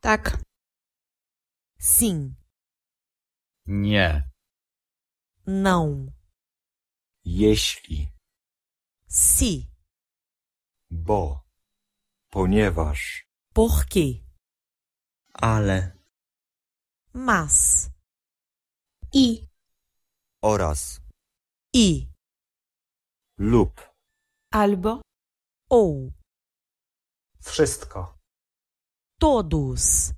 Tak. Sim. Nie. Não. Jeśli. Si. Bo. Ponieważ. Porque. Ale. Mas. I. Oraz. I. Lub. Albo. Ou. Wszystko. todos